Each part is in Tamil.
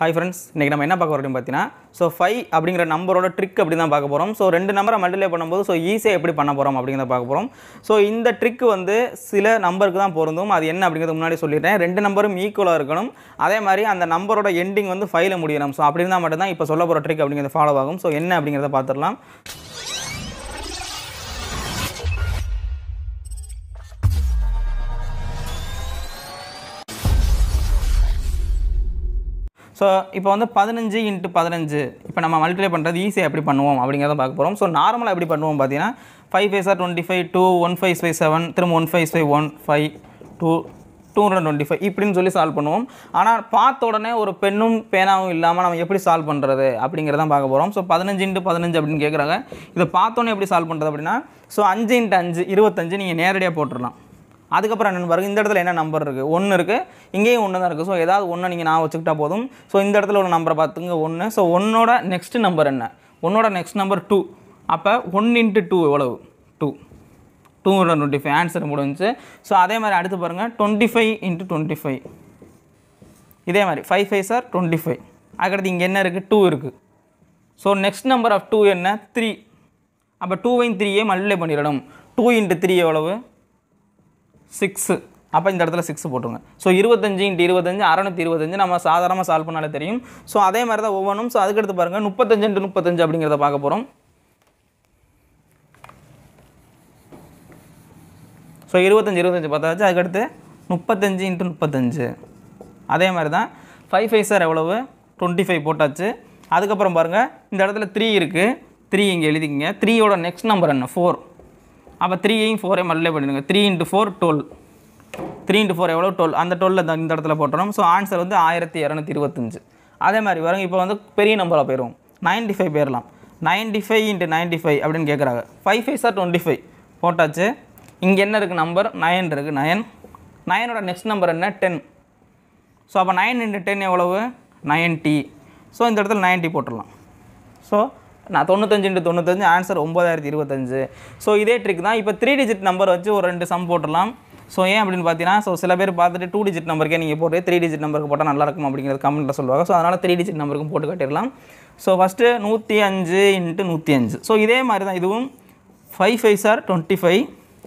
ஹாய் ஃப்ரெண்ட்ஸ் இன்றைக்கி நம்ம என்ன பார்க்க போகிறோம் பார்த்தீங்கன்னா ஸோ ஃபைவ் அப்படிங்கிற நம்பரோட ட்ரிக் அப்படி தான் பார்க்க போகிறோம் ஸோ ரெண்டு நம்பரை மல்டிலே பண்ணும்போது ஸோ ஈஸியாக எப்படி பண்ண போகிறோம் அப்படிங்கிறத பார்க்க போகிறோம் ஸோ இந்த ட்ரிக் வந்து சில நம்பருக்கு தான் பொருந்தும் அது என்ன அப்படிங்கிறது முன்னாடி சொல்லிட்டேன் ரெண்டு நம்பரும் ஈக்குவலாக இருக்கணும் அதே மாதிரி அந்த நம்பரோட எண்டிங் வந்து ஃபைவ்ல முடியணும் ஸோ அப்படி இருந்தால் மட்டும்தான் இப்போ சொல்ல போகிற ட்ரிக் அப்படிங்கிறது ஃபாலோ ஆகும் ஸோ என்ன அப்படிங்கிறத பார்த்துடலாம் ஸோ இப்போ வந்து பதினஞ்சு இன்ட்டு பதினஞ்சு இப்போ நம்ம மல்டிப்ளை பண்ணுறது ஈஸியாக எப்படி பண்ணுவோம் அப்படிங்கிறத பார்க்க போகிறோம் ஸோ நார்மலாக எப்படி பண்ணுவோம் பார்த்தீங்கன்னா five fives are twenty five two one five five seven திரும்ப one five five one five two two hundred twenty five இப்படின்னு சொல்லி சால்வ் பண்ணுவோம் ஆனால் பார்த்த உடனே ஒரு பெண்ணும் பேனாவும் இல்லாமல் நம்ம எப்படி சால்வ் பண்ணுறது அப்படிங்கிறதான் பார்க்க போகிறோம் ஸோ பதினஞ்சு இன்ட்டு பதினஞ்சு அப்படின்னு கேட்குறாங்க இதை பார்த்தோன்னே எப்படி சால்வ் பண்ணுறது அப்படின்னா ஸோ அஞ்சு இன்ட்டு அஞ்சு இருபத்தஞ்சு நீங்கள் நேரடியாக போட்டுடலாம் அதுக்கப்புறம் என்னென்னு பாருங்கள் இந்த இடத்துல என்ன நம்பர் இருக்குது ஒன்று இருக்குது இங்கேயும் ஒன்று தான் இருக்குது ஸோ ஏதாவது ஒன்று நீங்கள் நான் வச்சுக்கிட்டா போதும் ஸோ இந்த இடத்துல ஒரு நம்பரை பார்த்துங்க ஒன்று ஸோ ஒன்னோட நெக்ஸ்ட் நம்பர் என்ன ஒன்னோட நெக்ஸ்ட் நம்பர் டூ அப்போ ஒன் இன்ட்டு டூ எவ்வளவு two two hundred twenty five answer முடிஞ்சு ஸோ அதே மாதிரி அடுத்து பாருங்கள் twenty five into twenty five இதே மாதிரி five fives are twenty five அதுக்கடுத்து இங்கே என்ன இருக்குது டூ இருக்குது so next number of two என்ன த்ரீ அப்போ டூவையும் த்ரீயே மல்டிப்ளை பண்ணிடணும் டூ இன்ட்டு த்ரீ எவ்வளவு சிக்ஸு அப்போ இந்த இடத்துல சிக்ஸ் போட்டுருங்க ஸோ இருபத்தஞ்சு இன்ட்டு இருபத்தஞ்சு அறநூற்றி இருபத்தஞ்சு நம்ம சாதாரணமாக சால்வ் பண்ணாலே தெரியும் ஸோ அதே மாதிரி தான் ஒவ்வொன்றும் ஸோ அதுக்கு எடுத்து பாருங்கள் முப்பத்தஞ்சு இன்ட்டு முப்பத்தஞ்சு அப்படிங்கிறத பார்க்க போகிறோம் ஸோ இருபத்தஞ்சி இருபத்தஞ்சி பார்த்தாச்சு அதுக்கடுத்து முப்பத்தஞ்சு இன்ட்டு முப்பத்தஞ்சு அதே மாதிரி தான் ஃபைவ் ஃபைவ் சார் எவ்வளவு டுவெண்ட்டி ஃபைவ் போட்டாச்சு அதுக்கப்புறம் பாருங்கள் இந்த இடத்துல த்ரீ இருக்குது த்ரீ இங்கே எழுதிக்கிங்க த்ரீயோட நெக்ஸ்ட் நம்பர் என்ன ஃபோர் அப்போ த்ரீயையும் ஃபோரையும் மல்டிப்ளை பண்ணிடுங்க three into four twelve three into four எவ்வளோ டுவெல் அந்த டுவெல் இந்த இடத்துல போட்டுறோம் ஸோ ஆன்சர் வந்து ஆயிரத்தி இரநூத்தி இருபத்தஞ்சு அதே மாதிரி வரும் இப்போ வந்து பெரிய நம்பராக போயிடும் நைன்டி ஃபைவ் போயிடலாம் ninety five into ninety five அப்படின்னு கேட்குறாங்க five fives are twenty five போட்டாச்சு இங்கே என்ன இருக்குது நம்பர் நயன் இருக்குது நயன் நைனோட நெக்ஸ்ட் நம்பர் என்ன டென் ஸோ அப்போ நைன் இன்ட்டு டென் எவ்வளவு நைன்ட்டி ஸோ இந்த இடத்துல நைன்ட்டி போட்டுடலாம் ஸோ நான் தொண்ணூத்தஞ்சு இன்ட்டு தொண்ணூத்தஞ்சு ஆன்சர் ஒம்பதாயிரத்தி இருபத்தஞ்சு ஸோ இதே ட்ரிக் தான் இப்போ த்ரீ டிஜிட் நம்பர் வச்சு ஒரு ரெண்டு சம் போட்டுடலாம் ஸோ ஏன் அப்படின்னு பார்த்தீங்கன்னா ஸோ சில பேர் பார்த்துட்டு டூ டிஜிட் நம்பருக்கே நீங்கள் போட்டு த்ரீ டிஜிட் நம்பருக்கு போட்டால் நல்லாயிருக்கும் அப்படிங்கிறது கமெண்ட்டில் சொல்லுவாங்க ஸோ அதனால் த்ரீ டிஜிட் நம்பருக்கும் போட்டு கட்டிடலாம் ஸோ ஃபஸ்ட்டு நூற்றி அஞ்சு இன்ட்டு நூற்றி அஞ்சு ஸோ இதே மாதிரி தான் இதுவும் five fives are twenty five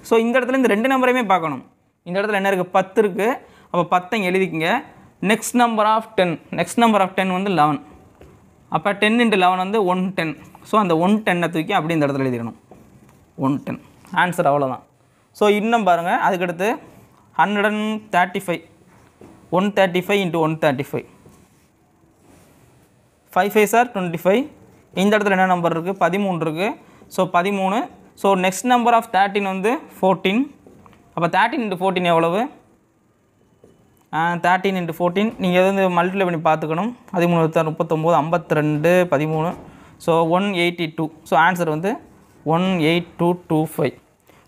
so இந்த இடத்துல இந்த ரெண்டு நம்பரையுமே பார்க்கணும் இந்த இடத்துல என்ன இருக்குது பத்து இருக்குது அப்போ பத்தை எழுதிக்கிங்க next number of ten next number of ten வந்து லெவன் அப்போ டென் இன்ட்டு லெவன் வந்து ஒன் டென் ஸோ அந்த ஒன் டென்னை தூக்கி அப்படி இந்த இடத்துல எழுதிடணும் ஒன் டென் ஆன்சர் அவ்வளோதான் ஸோ இன்னும் பாருங்கள் அதுக்கடுத்து hundred and thirty five one thirty five into one thirty five five fives are twenty five இந்த இடத்துல என்ன நம்பர் இருக்குது பதிமூணு இருக்குது ஸோ பதிமூணு so next number of thirteen வந்து ஃபோர்டீன் அப்போ தேர்ட்டின் இன்ட்டு ஃபோர்டீன் எவ்வளவு தேர்ட்டின் இன்ட்டு ஃபோர்டீன் நீங்கள் எது வந்து மல்டிப்ளை பண்ணி பார்த்துக்கணும் பதிமூணு முப்பத்தொம்போது ஐம்பத்தி ரெண்டு பதிமூணு so one eighty two so answer வந்து one eight two two five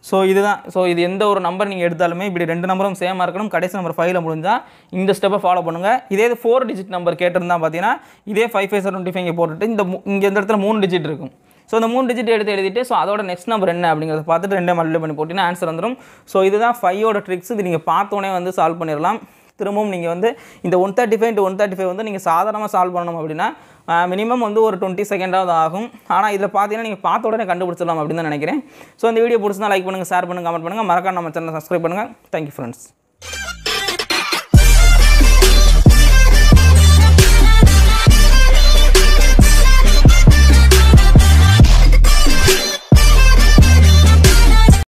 so இதுதான் ஸோ இது எந்த ஒரு நம்பர் நீங்கள் எடுத்தாலுமே இப்படி ரெண்டு நம்பரும் சேமாக இருக்கணும் கடைசி நம்பர் ஃபைவ்ல முடிஞ்சால் இந்த ஸ்டெப்பை ஃபாலோ பண்ணுங்கள் இதே இது ஃபோர் டிஜிட் நம்பர் கேட்டிருந்தா பார்த்தீங்கன்னா இதே five fives are twenty five போட்டுட்டு இந்த இங்கே இந்த இடத்துல மூணு டிஜிட் இருக்கும் ஸோ அந்த மூணு டிஜிட் எடுத்து எழுதிட்டு ஸோ அதோட நெக்ஸ்ட் நம்பர் என்ன அப்படிங்கிறத பார்த்துட்டு ரெண்டே மல்டிப்ளை பண்ணி போட்டிங்கன்னா ஆன்சர் வந்துடும் ஸோ இதுதான் ஃபைவோட ட்ரிக்ஸ் இது நீங்கள் பார்த்தோன்னே வந்து சால்வ் பண்ணிடலாம் திரும்பவும் நீங்கள் வந்து இந்த one thirty five one thirty five வந்து நீங்கள் சாதாரணமாக சால்வ் பண்ணணும் அப்படின்னா மினிமம் வந்து ஒரு டுவெண்ட்டி செகண்டாவது ஆகும் ஆனால் இதில் பார்த்தீங்கன்னா நீங்கள் பார்த்த உடனே கண்டுபிடிச்சிடலாம் அப்படின்னு நினைக்கிறேன் ஸோ இந்த வீடியோ பிடிச்சினா லைக் பண்ணுங்கள் ஷேர் பண்ணுங்கள் கமெண்ட் பண்ணுங்கள் மறக்காம நம்ம சேனல் சப்ஸ்கிரைப் பண்ணுங்கள் தேங்க்யூ ஃப்ரெண்ட்ஸ்